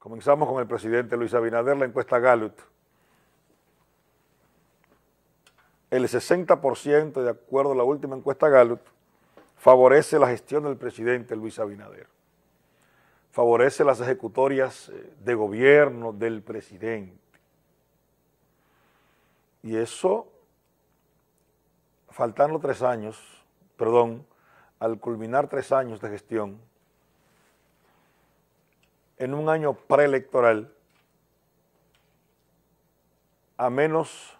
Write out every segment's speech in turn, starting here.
Comenzamos con el presidente Luis Abinader, la encuesta Gallup. El 60%, de acuerdo a la última encuesta Gallup, favorece la gestión del presidente Luis Abinader. Favorece las ejecutorias eh, de gobierno del presidente. Y eso, faltando tres años, perdón, al culminar tres años de gestión, en un año preelectoral a menos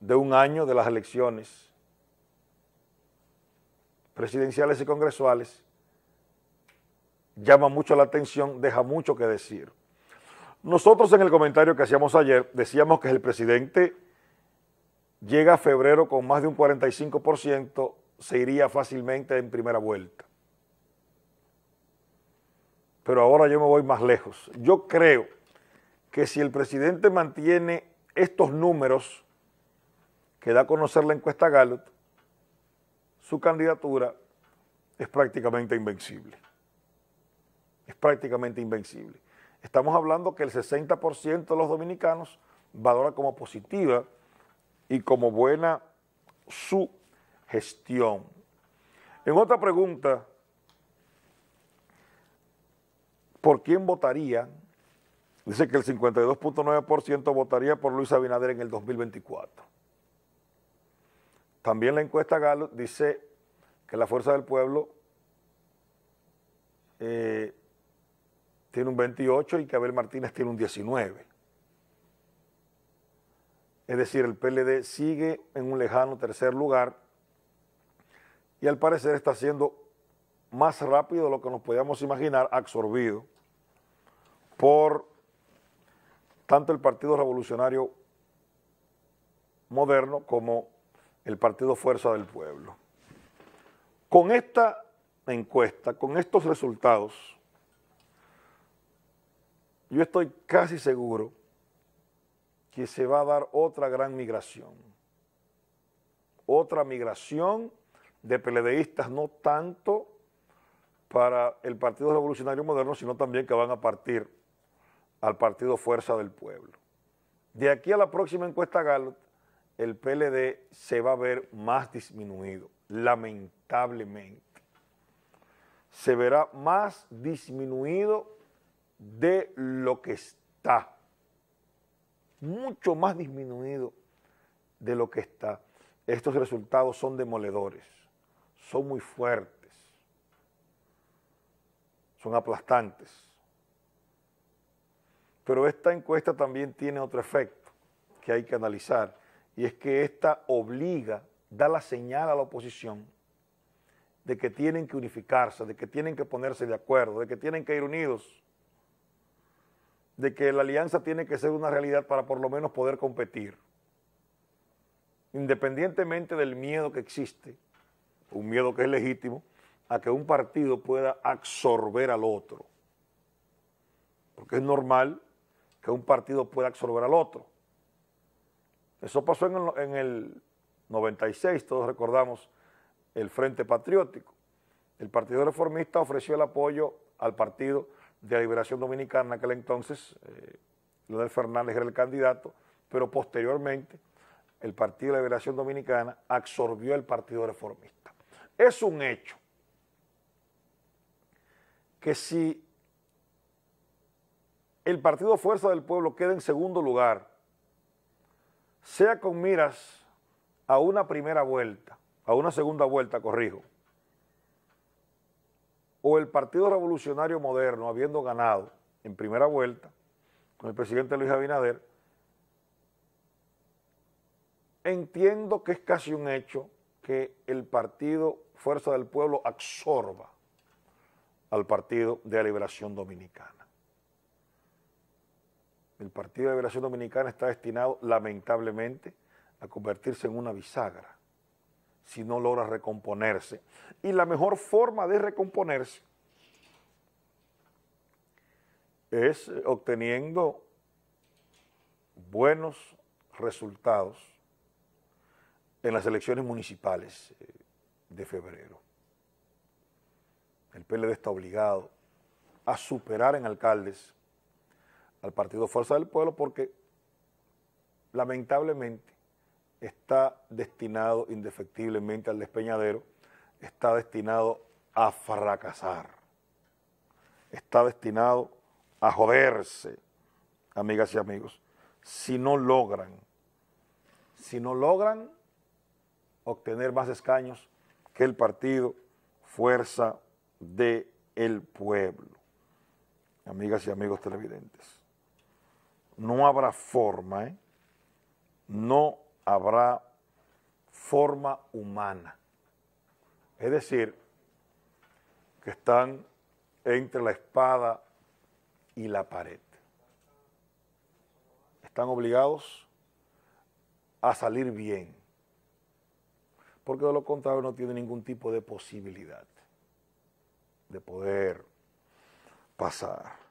de un año de las elecciones presidenciales y congresuales, llama mucho la atención, deja mucho que decir. Nosotros en el comentario que hacíamos ayer decíamos que el presidente llega a febrero con más de un 45%, se iría fácilmente en primera vuelta pero ahora yo me voy más lejos. Yo creo que si el presidente mantiene estos números que da a conocer la encuesta Gallup, su candidatura es prácticamente invencible. Es prácticamente invencible. Estamos hablando que el 60% de los dominicanos valora como positiva y como buena su gestión. En otra pregunta, ¿por quién votaría? Dice que el 52.9% votaría por Luis Abinader en el 2024. También la encuesta Galo dice que la Fuerza del Pueblo eh, tiene un 28 y que Abel Martínez tiene un 19. Es decir, el PLD sigue en un lejano tercer lugar y al parecer está siendo más rápido de lo que nos podíamos imaginar, absorbido por tanto el Partido Revolucionario Moderno como el Partido Fuerza del Pueblo. Con esta encuesta, con estos resultados, yo estoy casi seguro que se va a dar otra gran migración, otra migración de peledeístas, no tanto para el Partido Revolucionario Moderno, sino también que van a partir al Partido Fuerza del Pueblo. De aquí a la próxima encuesta Gallup, el PLD se va a ver más disminuido, lamentablemente. Se verá más disminuido de lo que está, mucho más disminuido de lo que está. Estos resultados son demoledores, son muy fuertes son aplastantes. Pero esta encuesta también tiene otro efecto que hay que analizar, y es que esta obliga, da la señal a la oposición de que tienen que unificarse, de que tienen que ponerse de acuerdo, de que tienen que ir unidos, de que la alianza tiene que ser una realidad para por lo menos poder competir. Independientemente del miedo que existe, un miedo que es legítimo, a que un partido pueda absorber al otro. Porque es normal que un partido pueda absorber al otro. Eso pasó en el, 96, todos recordamos el Frente Patriótico. El Partido Reformista ofreció el apoyo al Partido de la Liberación Dominicana, en aquel entonces eh, Leonel Fernández era el candidato, pero posteriormente el Partido de la Liberación Dominicana absorbió el Partido Reformista. Es un hecho que si el Partido Fuerza del Pueblo queda en segundo lugar, sea con miras a una primera vuelta, a una segunda vuelta, corrijo, o el Partido Revolucionario Moderno, habiendo ganado en primera vuelta con el presidente Luis Abinader, entiendo que es casi un hecho que el partido Fuerza del Pueblo absorba al Partido de la Liberación Dominicana. El Partido de la Liberación Dominicana está destinado, lamentablemente, a convertirse en una bisagra si no logra recomponerse. Y la mejor forma de recomponerse es obteniendo buenos resultados en las elecciones municipales eh, de febrero el PLD está obligado a superar en alcaldes al Partido Fuerza del Pueblo porque lamentablemente está destinado indefectiblemente al despeñadero, está destinado a fracasar, está destinado a joderse, amigas y amigos, si no logran, si no logran obtener más escaños que el partido Fuerza de el pueblo. Amigas y amigos televidentes, no habrá forma, ¿eh? no habrá forma humana. Es decir, que están entre la espada y la pared. Están obligados a salir bien, porque de lo contrario no tienen ningún tipo de posibilidad de poder pasar.